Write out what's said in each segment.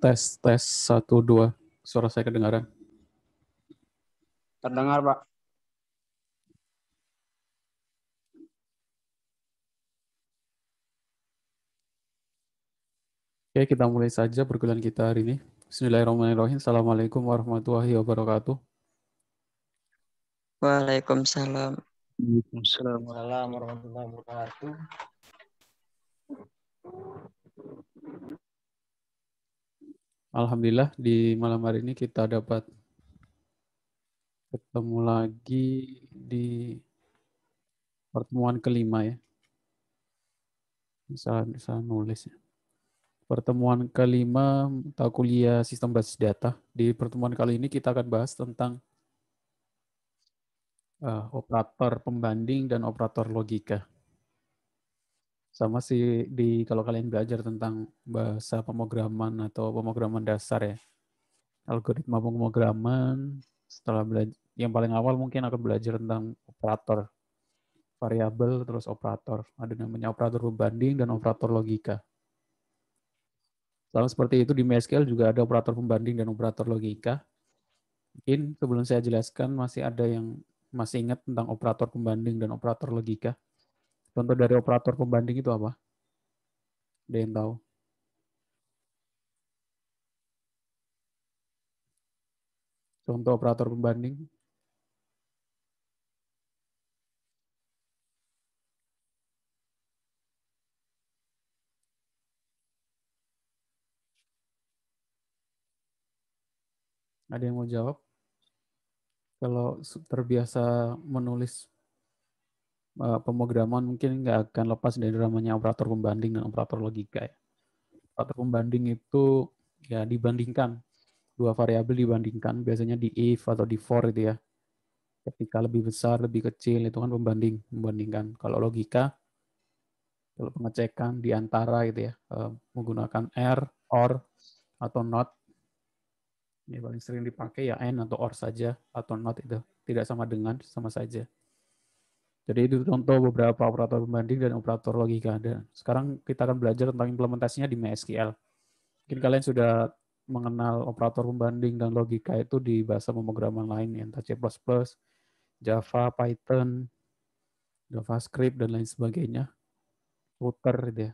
Tes, tes, satu, dua. Suara saya kedengaran. Terdengar, Pak. Oke, kita mulai saja perkuliahan kita hari ini. Bismillahirrahmanirrahim. Assalamualaikum warahmatullahi wabarakatuh. Waalaikumsalam. Waalaikumsalam warahmatullahi wabarakatuh. Alhamdulillah di malam hari ini kita dapat ketemu lagi di pertemuan kelima ya. Misalnya bisa nulis ya. Pertemuan kelima mata kuliah sistem basis data. Di pertemuan kali ini kita akan bahas tentang uh, operator pembanding dan operator logika sama si di kalau kalian belajar tentang bahasa pemrograman atau pemrograman dasar ya algoritma pemrograman setelah belajar yang paling awal mungkin akan belajar tentang operator variabel terus operator ada namanya operator pembanding dan operator logika sama seperti itu di MySQL juga ada operator pembanding dan operator logika mungkin sebelum saya jelaskan masih ada yang masih ingat tentang operator pembanding dan operator logika Contoh dari operator pembanding itu apa? Ada yang tahu? Contoh operator pembanding? Ada yang mau jawab? Kalau terbiasa menulis Eh, pemrograman mungkin nggak akan lepas dari namanya operator pembanding dan operator logika ya. Operator pembanding itu ya dibandingkan dua variabel dibandingkan biasanya di if atau di for itu ya. Ketika lebih besar, lebih kecil itu kan pembanding, membandingkan. Kalau logika kalau pengecekan di antara gitu ya, eh, menggunakan r, er, or atau not. Ini paling sering dipakai ya n atau or saja atau not itu tidak sama dengan sama saja. Jadi itu contoh beberapa operator pembanding dan operator logika. Dan sekarang kita akan belajar tentang implementasinya di MySQL. Mungkin ya. kalian sudah mengenal operator pembanding dan logika itu di bahasa pemrograman lain, entah C++, Java, Python, JavaScript, dan lain sebagainya. Router gitu ya.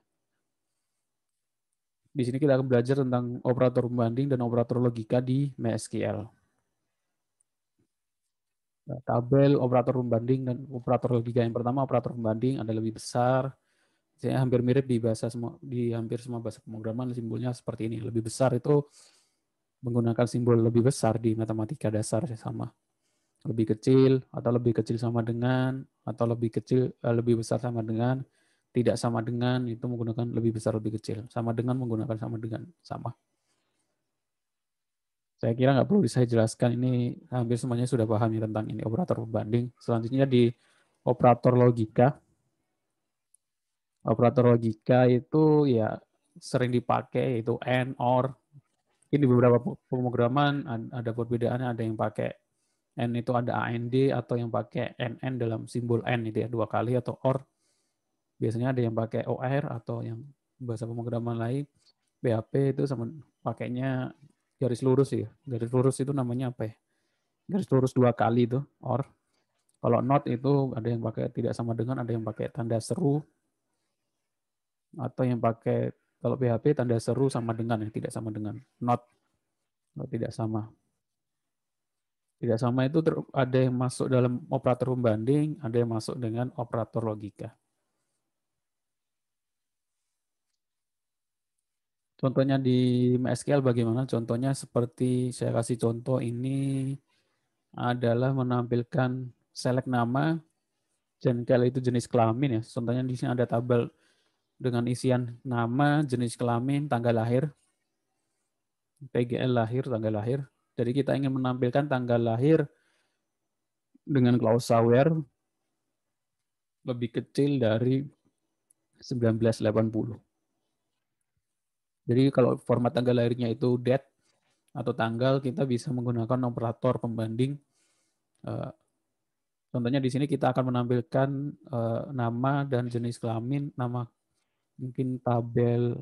Di sini kita akan belajar tentang operator pembanding dan operator logika di MySQL. Nah, tabel, operator pembanding dan operator logika. Yang pertama operator pembanding ada lebih besar. Saya hampir mirip di bahasa semua di hampir semua bahasa pemrograman simbolnya seperti ini. Lebih besar itu menggunakan simbol lebih besar di matematika dasar sama. Lebih kecil atau lebih kecil sama dengan atau lebih kecil eh, lebih besar sama dengan tidak sama dengan itu menggunakan lebih besar lebih kecil. Sama dengan menggunakan sama dengan sama. Saya kira nggak perlu saya jelaskan ini hampir semuanya sudah paham ya tentang ini operator pembanding. Selanjutnya di operator logika. Operator logika itu ya sering dipakai yaitu and or. Ini di beberapa pemrograman ada perbedaannya, ada yang pakai n itu ada AND atau yang pakai NN dalam simbol n itu ya dua kali atau or biasanya ada yang pakai OR atau yang bahasa pemrograman lain PHP itu sama pakainya garis lurus ya. Garis lurus itu namanya apa ya? Garis lurus dua kali itu, or. Kalau not itu ada yang pakai tidak sama dengan, ada yang pakai tanda seru, atau yang pakai kalau PHP tanda seru sama dengan yang tidak sama dengan not kalau tidak sama tidak sama itu ada yang masuk dalam operator pembanding ada yang masuk dengan operator logika Contohnya di MySQL bagaimana? Contohnya seperti saya kasih contoh ini adalah menampilkan select nama dan itu jenis kelamin ya. Contohnya di sini ada tabel dengan isian nama, jenis kelamin, tanggal lahir, PGL lahir, tanggal lahir. Jadi kita ingin menampilkan tanggal lahir dengan klausa where lebih kecil dari 1980. Jadi kalau format tanggal lahirnya itu date atau tanggal, kita bisa menggunakan operator pembanding. Eh, contohnya di sini kita akan menampilkan eh, nama dan jenis kelamin, nama mungkin tabel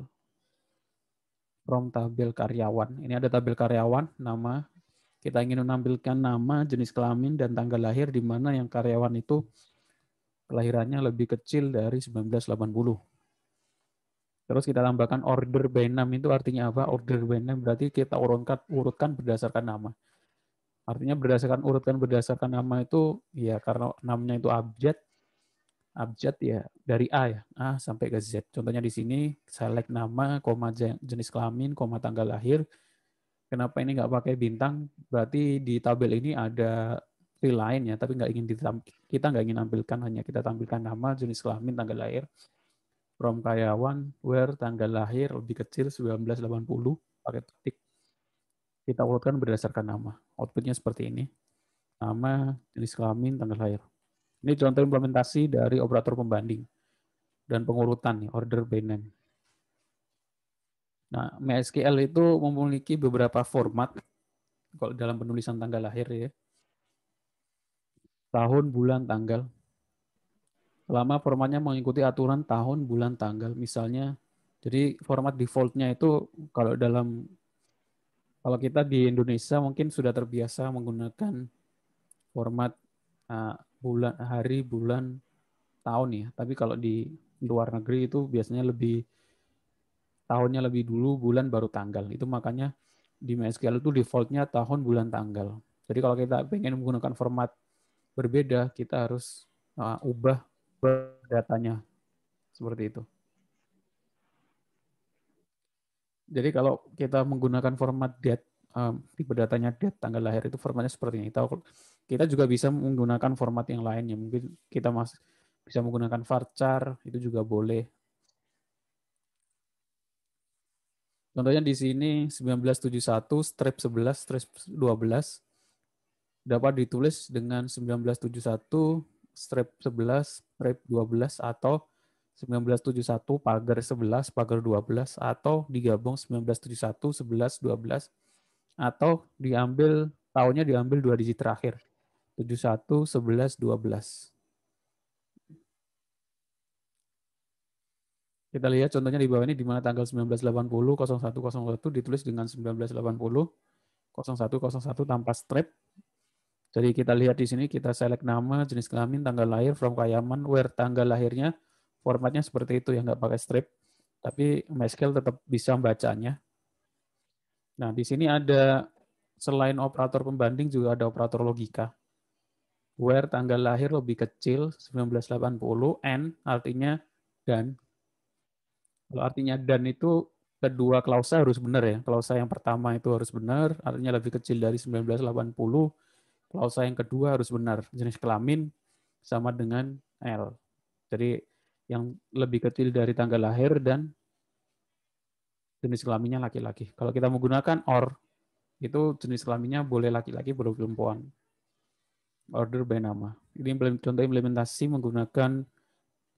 from tabel karyawan. Ini ada tabel karyawan, nama. Kita ingin menampilkan nama, jenis kelamin, dan tanggal lahir di mana yang karyawan itu kelahirannya lebih kecil dari 1980. Terus kita tambahkan order by name itu artinya apa? Order by name berarti kita urutkan urutkan berdasarkan nama. Artinya berdasarkan urutkan berdasarkan nama itu ya karena namanya itu abjad abjad ya dari A ya, A sampai ke Z. Contohnya di sini select nama, koma jenis kelamin, koma tanggal lahir. Kenapa ini nggak pakai bintang? Berarti di tabel ini ada fill lain ya, tapi nggak ingin kita nggak ingin tampilkan hanya kita tampilkan nama, jenis kelamin, tanggal lahir from Kayawan where tanggal lahir lebih kecil 1980 pakai titik. Kita urutkan berdasarkan nama. Outputnya seperti ini. Nama, jenis kelamin, tanggal lahir. Ini contoh implementasi dari operator pembanding dan pengurutan nih, order by name. Nah, MySQL itu memiliki beberapa format kalau dalam penulisan tanggal lahir ya. Tahun, bulan, tanggal lama formatnya mengikuti aturan tahun, bulan, tanggal. Misalnya, jadi format defaultnya itu kalau dalam kalau kita di Indonesia mungkin sudah terbiasa menggunakan format uh, bulan, hari, bulan, tahun ya. Tapi kalau di luar negeri itu biasanya lebih tahunnya lebih dulu, bulan baru tanggal. Itu makanya di MySQL itu defaultnya tahun, bulan, tanggal. Jadi kalau kita pengen menggunakan format berbeda, kita harus uh, ubah datanya. Seperti itu. Jadi kalau kita menggunakan format date, um, tipe datanya date tanggal lahir itu formatnya seperti ini. Kita, kita juga bisa menggunakan format yang lainnya. Mungkin kita mas, bisa menggunakan varchar, itu juga boleh. Contohnya di sini 1971, strip 11, strip 12. Dapat ditulis dengan 1971, strip 11, strip 12 atau 1971 pagar 11, pagar 12 atau digabung 1971 11 12 atau diambil tahunnya diambil dua digit terakhir. 71 11 12. Kita lihat contohnya di bawah ini di mana tanggal 1980 0101 ditulis dengan 1980 0101 tanpa strip jadi kita lihat di sini kita select nama, jenis kelamin, tanggal lahir, from Kayaman, where tanggal lahirnya, formatnya seperti itu ya nggak pakai strip. Tapi MySQL tetap bisa membacanya. Nah di sini ada selain operator pembanding juga ada operator logika. Where tanggal lahir lebih kecil 1980, n artinya dan. Kalau artinya dan itu kedua klausa harus benar ya. Klausa yang pertama itu harus benar, artinya lebih kecil dari 1980 Klausa yang kedua harus benar, jenis kelamin sama dengan L. Jadi yang lebih kecil dari tanggal lahir dan jenis kelaminnya laki-laki. Kalau kita menggunakan OR, itu jenis kelaminnya boleh laki-laki, boleh perempuan. Order by nama. Ini contoh implementasi menggunakan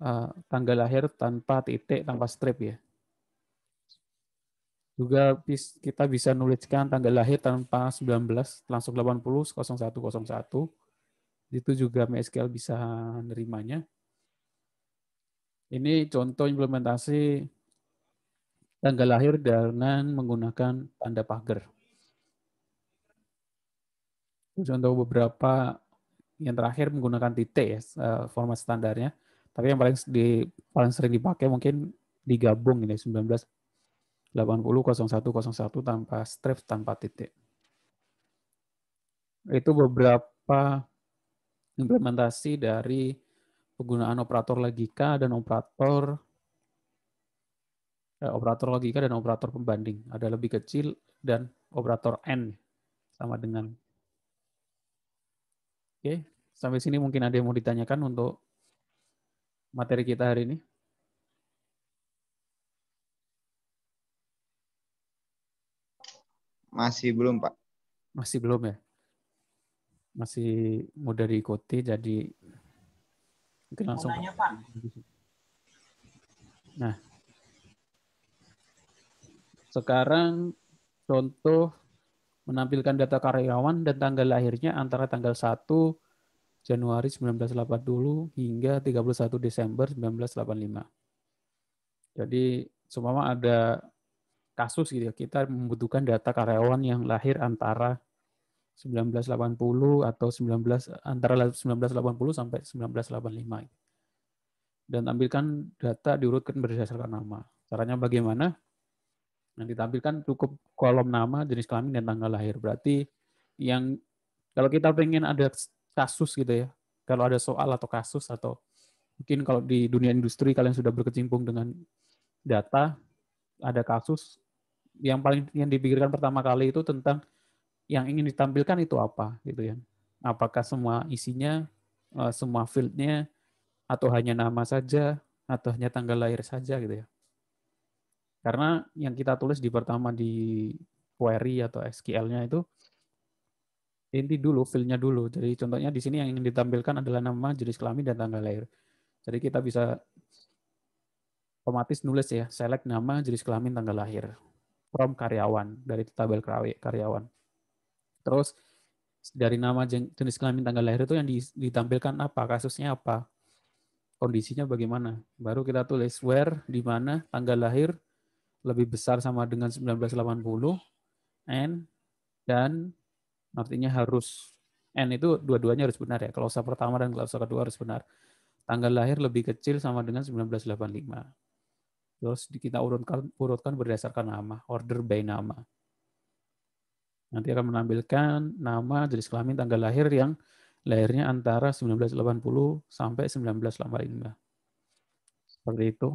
eh, tanggal lahir tanpa titik, tanpa strip ya. Juga kita bisa nuliskan tanggal lahir tanpa 19, langsung 80, 01, 01. Itu juga MySQL bisa nerimanya. Ini contoh implementasi tanggal lahir dengan menggunakan tanda pagar. Contoh beberapa yang terakhir menggunakan titik ya eh, format standarnya. Tapi yang paling di, paling sering dipakai mungkin digabung ini 19 800101 tanpa strip tanpa titik. Itu beberapa implementasi dari penggunaan operator logika dan operator eh, operator logika dan operator pembanding. Ada lebih kecil dan operator n sama dengan. Oke, sampai sini mungkin ada yang mau ditanyakan untuk materi kita hari ini. Masih belum, Pak. Masih belum ya? Masih mudah diikuti, jadi mungkin langsung. Pak. Nah, sekarang contoh menampilkan data karyawan dan tanggal lahirnya antara tanggal 1 Januari 1980 hingga 31 Desember 1985. Jadi, semua ada kasus gitu ya, kita membutuhkan data karyawan yang lahir antara 1980 atau 19 antara 1980 sampai 1985. Gitu. Dan tampilkan data diurutkan berdasarkan nama. Caranya bagaimana? Nanti tampilkan cukup kolom nama, jenis kelamin dan tanggal lahir. Berarti yang kalau kita pengen ada kasus gitu ya, kalau ada soal atau kasus atau mungkin kalau di dunia industri kalian sudah berkecimpung dengan data, ada kasus, yang paling yang dipikirkan pertama kali itu tentang yang ingin ditampilkan itu apa gitu ya. Apakah semua isinya, eh, semua fieldnya, atau hanya nama saja, atau hanya tanggal lahir saja gitu ya. Karena yang kita tulis di pertama di query atau SQL-nya itu inti dulu, fieldnya dulu. Jadi contohnya di sini yang ingin ditampilkan adalah nama, jenis kelamin, dan tanggal lahir. Jadi kita bisa otomatis nulis ya, select nama, jenis kelamin, tanggal lahir from karyawan dari tabel karyawan. Terus dari nama jenis kelamin tanggal lahir itu yang ditampilkan apa, kasusnya apa, kondisinya bagaimana. Baru kita tulis where, di mana, tanggal lahir lebih besar sama dengan 1980, n dan artinya harus. n itu dua-duanya harus benar ya, kalau klausa pertama dan klausa kedua harus benar. Tanggal lahir lebih kecil sama dengan 1985. Terus kita urutkan, urutkan berdasarkan nama, order by nama. Nanti akan menampilkan nama, jenis kelamin, tanggal lahir yang lahirnya antara 1980 sampai 1985. Seperti itu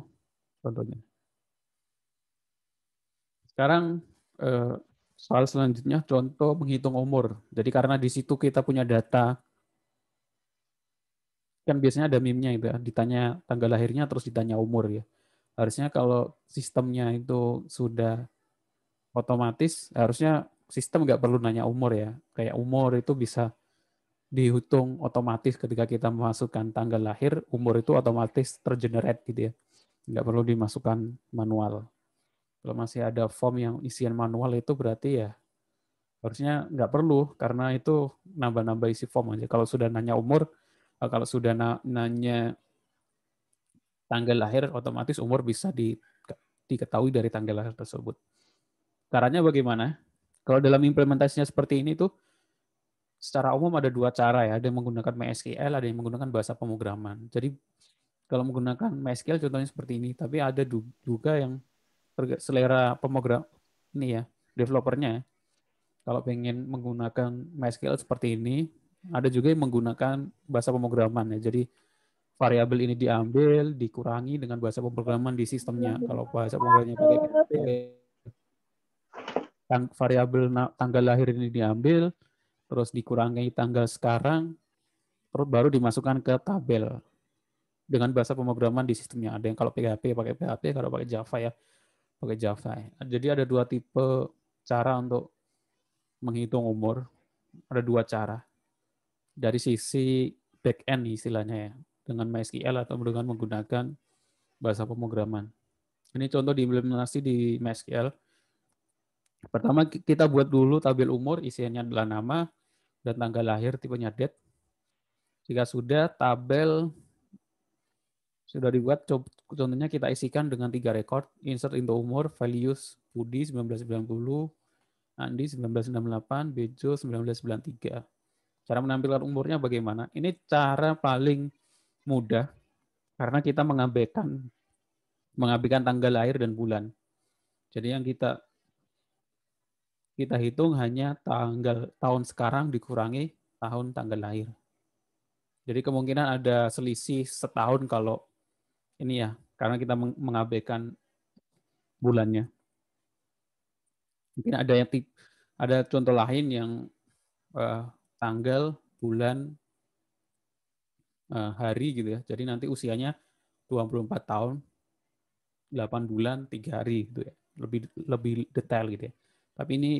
contohnya. Sekarang eh, soal selanjutnya contoh menghitung umur. Jadi karena di situ kita punya data kan biasanya ada mimnya, itu ya, ditanya tanggal lahirnya terus ditanya umur ya harusnya kalau sistemnya itu sudah otomatis harusnya sistem nggak perlu nanya umur ya kayak umur itu bisa dihitung otomatis ketika kita memasukkan tanggal lahir umur itu otomatis tergenerate gitu ya nggak perlu dimasukkan manual kalau masih ada form yang isian manual itu berarti ya harusnya nggak perlu karena itu nambah-nambah isi form aja kalau sudah nanya umur kalau sudah nanya tanggal lahir otomatis umur bisa di, diketahui dari tanggal lahir tersebut. Caranya bagaimana? Kalau dalam implementasinya seperti ini tuh secara umum ada dua cara ya, ada yang menggunakan MySQL, ada yang menggunakan bahasa pemrograman. Jadi kalau menggunakan MySQL contohnya seperti ini, tapi ada juga yang selera pemrogram ini ya, developernya. Kalau pengen menggunakan MySQL seperti ini, ada juga yang menggunakan bahasa pemrograman ya. Jadi variabel ini diambil, dikurangi dengan bahasa pemrograman di sistemnya. Kalau bahasa pemrogramnya pakai oh, tang variabel tanggal lahir ini diambil, terus dikurangi tanggal sekarang, terus baru dimasukkan ke tabel dengan bahasa pemrograman di sistemnya. Ada yang kalau PHP pakai PHP, kalau pakai Java ya pakai Java. Jadi ada dua tipe cara untuk menghitung umur. Ada dua cara. Dari sisi back end istilahnya ya dengan MySQL atau dengan menggunakan bahasa pemrograman. Ini contoh diimplementasi di MySQL. Pertama kita buat dulu tabel umur, isiannya adalah nama dan tanggal lahir, tipenya date. Jika sudah tabel sudah dibuat, contohnya kita isikan dengan tiga record, insert into umur, values Budi 1990, Andi 1998, Bejo 1993. Cara menampilkan umurnya bagaimana? Ini cara paling mudah karena kita mengabaikan mengabaikan tanggal lahir dan bulan. Jadi yang kita kita hitung hanya tanggal tahun sekarang dikurangi tahun tanggal lahir. Jadi kemungkinan ada selisih setahun kalau ini ya, karena kita mengabaikan bulannya. Mungkin ada yang ada contoh lain yang eh, tanggal, bulan, Eh, hari gitu ya. Jadi nanti usianya 24 tahun 8 bulan 3 hari gitu ya. Lebih lebih detail gitu ya. Tapi ini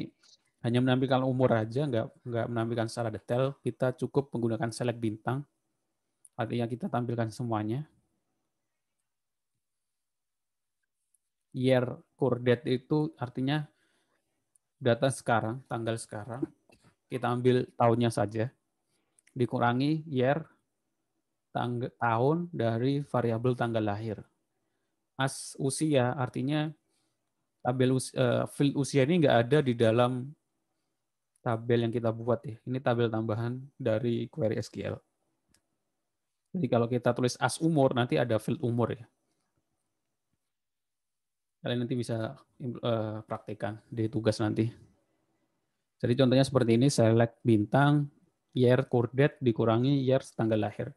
hanya menampilkan umur aja, nggak nggak menampilkan secara detail. Kita cukup menggunakan select bintang. Artinya kita tampilkan semuanya. Year core date itu artinya data sekarang, tanggal sekarang. Kita ambil tahunnya saja. Dikurangi year tangga, tahun dari variabel tanggal lahir. As usia artinya tabel usia, uh, eh, field usia ini nggak ada di dalam tabel yang kita buat ya. Ini tabel tambahan dari query SQL. Jadi kalau kita tulis as umur nanti ada field umur ya. Kalian nanti bisa uh, praktekkan di tugas nanti. Jadi contohnya seperti ini select bintang year date dikurangi year tanggal lahir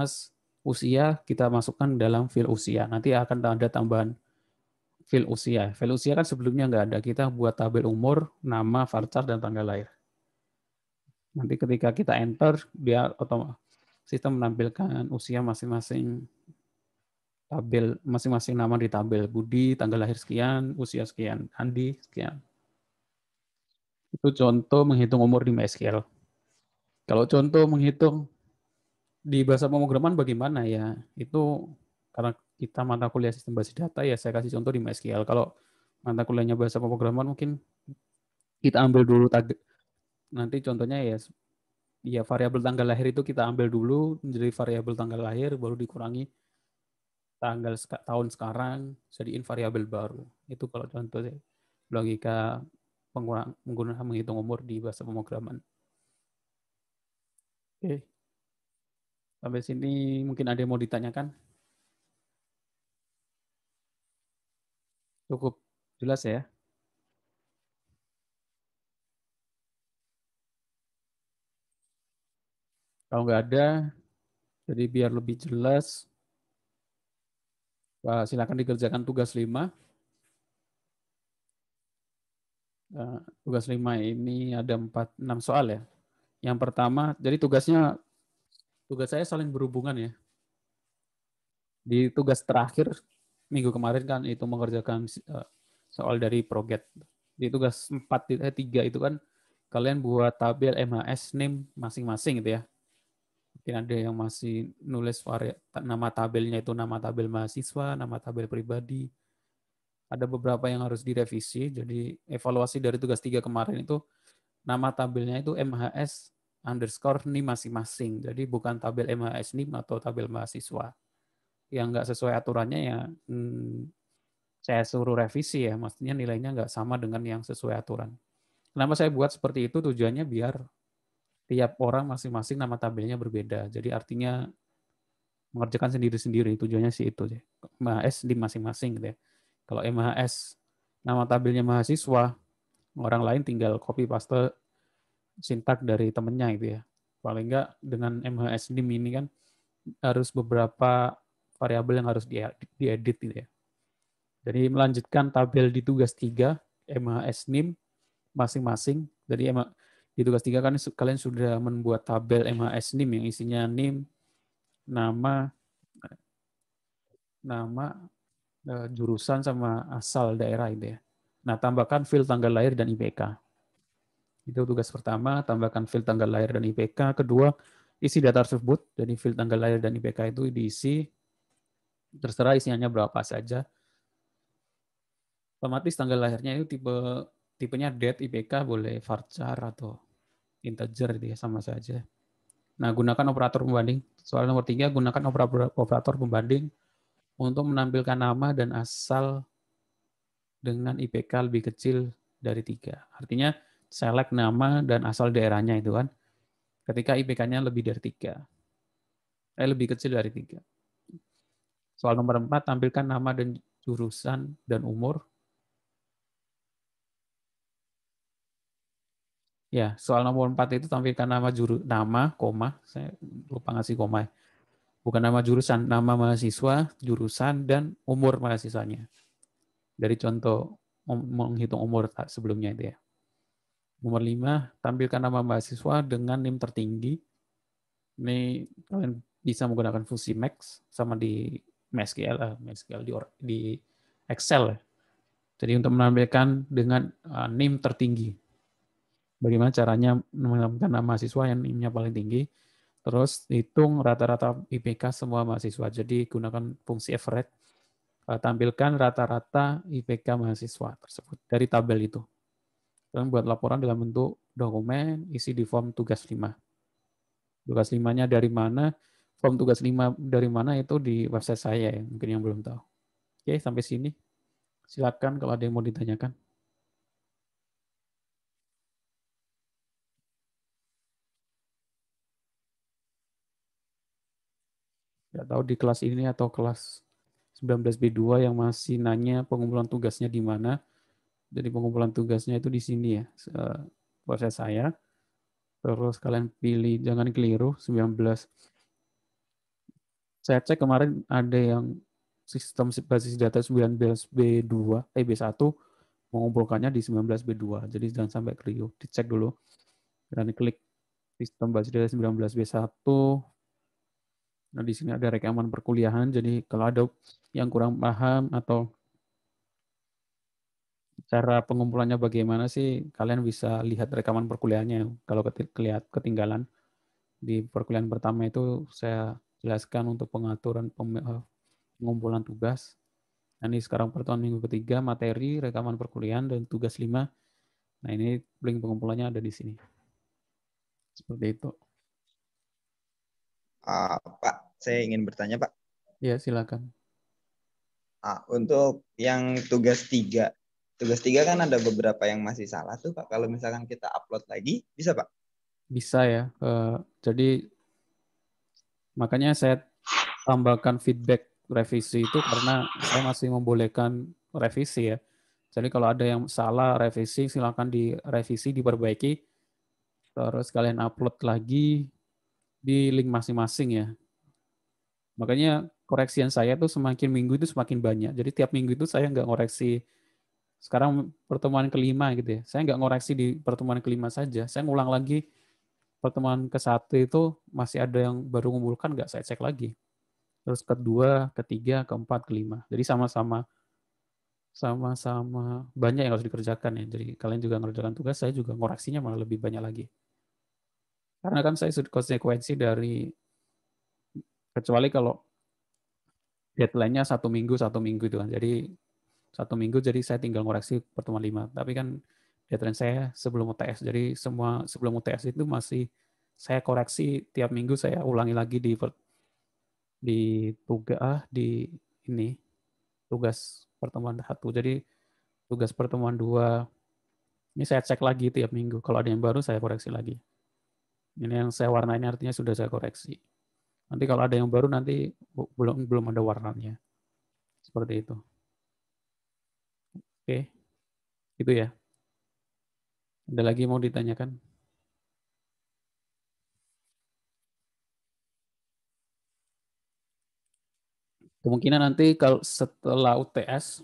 as usia kita masukkan dalam field usia. Nanti akan ada tambahan field usia. field usia kan sebelumnya nggak ada. Kita buat tabel umur, nama, varchar, dan tanggal lahir. Nanti ketika kita enter, dia otomatis sistem menampilkan usia masing-masing tabel masing-masing nama di tabel Budi tanggal lahir sekian usia sekian Andi sekian itu contoh menghitung umur di MySQL kalau contoh menghitung di bahasa pemrograman bagaimana ya? Itu karena kita mata kuliah sistem basis data ya saya kasih contoh di MySQL. Kalau mata kuliahnya bahasa pemrograman mungkin kita ambil dulu tag nanti contohnya ya ya variabel tanggal lahir itu kita ambil dulu menjadi variabel tanggal lahir baru dikurangi tanggal tahun sekarang jadiin variabel baru. Itu kalau contoh logika menggunakan menghitung umur di bahasa pemrograman. Oke. Okay. Sampai sini mungkin ada yang mau ditanyakan? Cukup jelas ya? Kalau nggak ada, jadi biar lebih jelas, Silahkan silakan dikerjakan tugas 5. Nah, tugas 5 ini ada 4, 6 soal ya. Yang pertama, jadi tugasnya tugas saya saling berhubungan ya. Di tugas terakhir minggu kemarin kan itu mengerjakan eh, soal dari proget. Di tugas 4 3 eh, itu kan kalian buat tabel MHS name masing-masing gitu ya. Mungkin ada yang masih nulis nama tabelnya itu nama tabel mahasiswa, nama tabel pribadi. Ada beberapa yang harus direvisi. Jadi evaluasi dari tugas 3 kemarin itu nama tabelnya itu MHS underscore ini masing-masing. Jadi bukan tabel MHS NIM atau tabel mahasiswa. Yang nggak sesuai aturannya ya hmm, saya suruh revisi ya, maksudnya nilainya nggak sama dengan yang sesuai aturan. Kenapa saya buat seperti itu? Tujuannya biar tiap orang masing-masing nama tabelnya berbeda. Jadi artinya mengerjakan sendiri-sendiri. Tujuannya sih itu. Deh. MHS di masing-masing. Gitu ya. Kalau MHS nama tabelnya mahasiswa, orang lain tinggal copy paste sintak dari temennya gitu ya. Paling enggak dengan MHSD ini kan harus beberapa variabel yang harus diedit gitu ya. Jadi melanjutkan tabel di tugas 3 MHS NIM masing-masing. Jadi di tugas 3 kan kalian sudah membuat tabel MHS NIM yang isinya NIM, nama nama eh, jurusan sama asal daerah itu ya. Nah, tambahkan field tanggal lahir dan IPK. Itu tugas pertama, tambahkan field tanggal lahir dan IPK. Kedua, isi data tersebut. Jadi field tanggal lahir dan IPK itu diisi terserah isinya berapa saja. Otomatis tanggal lahirnya itu tipe tipenya date IPK boleh varchar atau integer dia gitu ya, sama saja. Nah, gunakan operator pembanding. Soal nomor tiga, gunakan operator, operator pembanding untuk menampilkan nama dan asal dengan IPK lebih kecil dari tiga. Artinya, Selek nama dan asal daerahnya itu kan. Ketika IPK-nya lebih dari tiga, eh lebih kecil dari tiga. Soal nomor empat, tampilkan nama dan jurusan dan umur. Ya, soal nomor empat itu tampilkan nama juru nama, koma, saya lupa ngasih koma. Ya. Bukan nama jurusan, nama mahasiswa, jurusan dan umur mahasiswanya. Dari contoh menghitung umur ah, sebelumnya itu ya. Nomor lima tampilkan nama mahasiswa dengan NIM tertinggi. Ini kalian bisa menggunakan fungsi max sama di MySQL, uh, eh, MySQL di, di Excel. Ya. Jadi untuk menampilkan dengan uh, NIM tertinggi. Bagaimana caranya menampilkan nama mahasiswa yang nim paling tinggi? Terus hitung rata-rata IPK semua mahasiswa. Jadi gunakan fungsi average, eh, tampilkan rata-rata IPK mahasiswa tersebut dari tabel itu. Kalian buat laporan dalam bentuk dokumen, isi di form tugas 5. Tugas 5-nya dari mana? Form tugas 5 dari mana itu di website saya ya, mungkin yang belum tahu. Oke, sampai sini. Silakan kalau ada yang mau ditanyakan. Tidak tahu di kelas ini atau kelas 19B2 yang masih nanya pengumpulan tugasnya di mana. Jadi pengumpulan tugasnya itu di sini ya, proses saya. Terus kalian pilih, jangan keliru, 19. Saya cek kemarin ada yang sistem basis data 19B2, eh B1, mengumpulkannya di 19B2. Jadi jangan sampai keliru, dicek dulu. Dan klik sistem basis data 19B1, Nah, di sini ada rekaman perkuliahan, jadi kalau ada yang kurang paham atau cara pengumpulannya bagaimana sih kalian bisa lihat rekaman perkuliahannya kalau kelihat ketinggalan di perkuliahan pertama itu saya jelaskan untuk pengaturan eh, pengumpulan tugas nah, ini sekarang pertemuan minggu ketiga materi rekaman perkuliahan dan tugas lima nah ini link pengumpulannya ada di sini seperti itu uh, Pak saya ingin bertanya Pak ya silakan uh, untuk yang tugas tiga tugas tiga kan ada beberapa yang masih salah tuh Pak. Kalau misalkan kita upload lagi, bisa Pak? Bisa ya. Uh, jadi makanya saya tambahkan feedback revisi itu karena saya masih membolehkan revisi ya. Jadi kalau ada yang salah revisi, silakan direvisi, diperbaiki. Terus kalian upload lagi di link masing-masing ya. Makanya koreksian saya tuh semakin minggu itu semakin banyak. Jadi tiap minggu itu saya nggak koreksi. Sekarang pertemuan kelima gitu ya. Saya nggak ngoreksi di pertemuan kelima saja. Saya ngulang lagi pertemuan ke satu itu masih ada yang baru ngumpulkan nggak saya cek lagi. Terus kedua, ketiga, keempat, kelima. Jadi sama-sama sama-sama banyak yang harus dikerjakan ya. Jadi kalian juga ngerjakan tugas, saya juga ngoreksinya malah lebih banyak lagi. Karena kan saya sudah konsekuensi dari kecuali kalau deadline-nya satu minggu satu minggu itu kan. Jadi satu minggu jadi saya tinggal ngoreksi pertemuan lima. tapi kan deadline saya sebelum UTS jadi semua sebelum UTS itu masih saya koreksi tiap minggu saya ulangi lagi di di tugas ah, di ini tugas pertemuan satu jadi tugas pertemuan dua ini saya cek lagi tiap minggu kalau ada yang baru saya koreksi lagi ini yang saya warnain artinya sudah saya koreksi nanti kalau ada yang baru nanti belum belum ada warnanya seperti itu Oke. Itu ya. Ada lagi mau ditanyakan? Kemungkinan nanti kalau setelah UTS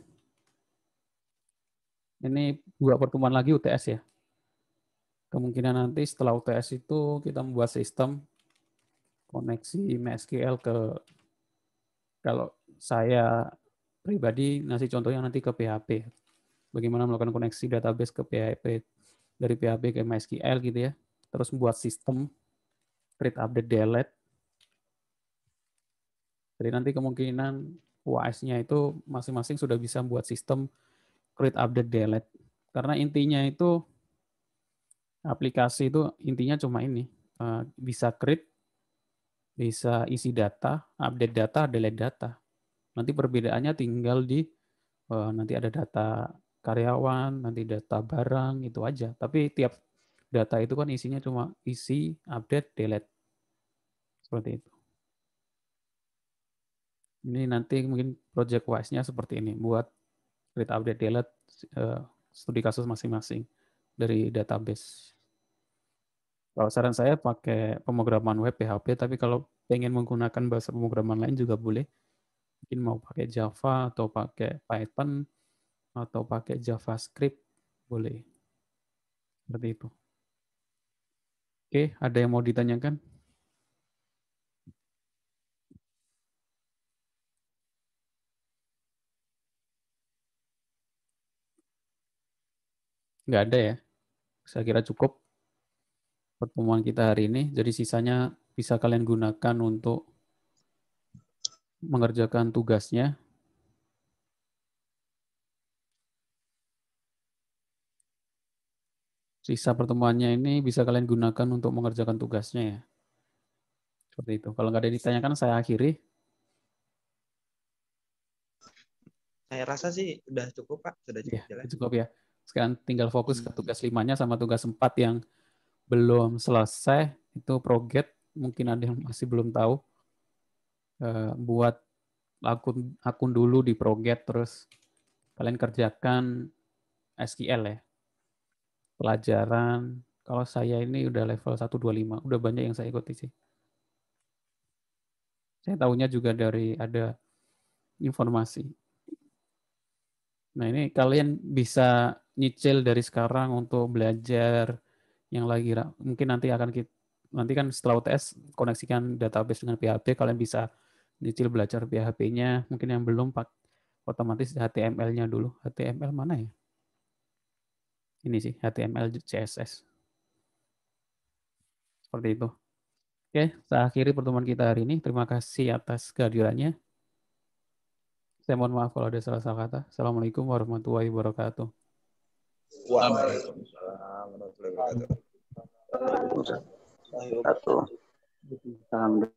ini dua pertemuan lagi UTS ya. Kemungkinan nanti setelah UTS itu kita membuat sistem koneksi MySQL ke kalau saya pribadi ngasih contohnya nanti ke PHP bagaimana melakukan koneksi database ke PHP dari PHP ke MySQL gitu ya. Terus membuat sistem create update delete. Jadi nanti kemungkinan UAS-nya itu masing-masing sudah bisa membuat sistem create update delete. Karena intinya itu aplikasi itu intinya cuma ini, eh, bisa create, bisa isi data, update data, delete data. Nanti perbedaannya tinggal di eh, nanti ada data karyawan, nanti data barang, itu aja. Tapi tiap data itu kan isinya cuma isi, update, delete. Seperti itu. Ini nanti mungkin project wise-nya seperti ini. Buat create update, delete eh, studi kasus masing-masing dari database. Kalau saran saya pakai pemrograman web PHP, tapi kalau pengen menggunakan bahasa pemrograman lain juga boleh. Mungkin mau pakai Java atau pakai Python atau pakai JavaScript boleh. Seperti itu. Oke, ada yang mau ditanyakan? Nggak ada ya? Saya kira cukup pertemuan kita hari ini. Jadi sisanya bisa kalian gunakan untuk mengerjakan tugasnya sisa pertemuannya ini bisa kalian gunakan untuk mengerjakan tugasnya ya. Seperti itu. Kalau nggak ada yang ditanyakan, saya akhiri. Saya rasa sih udah cukup, Pak. Sudah cukup ya, jalan. Cukup ya. Sekarang tinggal fokus ke hmm. tugas limanya sama tugas empat yang belum selesai. Itu proget. Mungkin ada yang masih belum tahu. Eh, buat akun akun dulu di proget terus kalian kerjakan SQL ya pelajaran. Kalau saya ini udah level 125, udah banyak yang saya ikuti sih. Saya tahunya juga dari ada informasi. Nah ini kalian bisa nyicil dari sekarang untuk belajar yang lagi mungkin nanti akan kita nanti kan setelah UTS koneksikan database dengan PHP kalian bisa nyicil belajar PHP-nya mungkin yang belum pak otomatis HTML-nya dulu HTML mana ya ini sih HTML CSS. Seperti itu. Oke, saya akhiri pertemuan kita hari ini. Terima kasih atas kehadirannya. Saya mohon maaf kalau ada salah-salah kata. Assalamualaikum warahmatullahi wabarakatuh. Waalaikumsalam warahmatullahi wabarakatuh. Satu.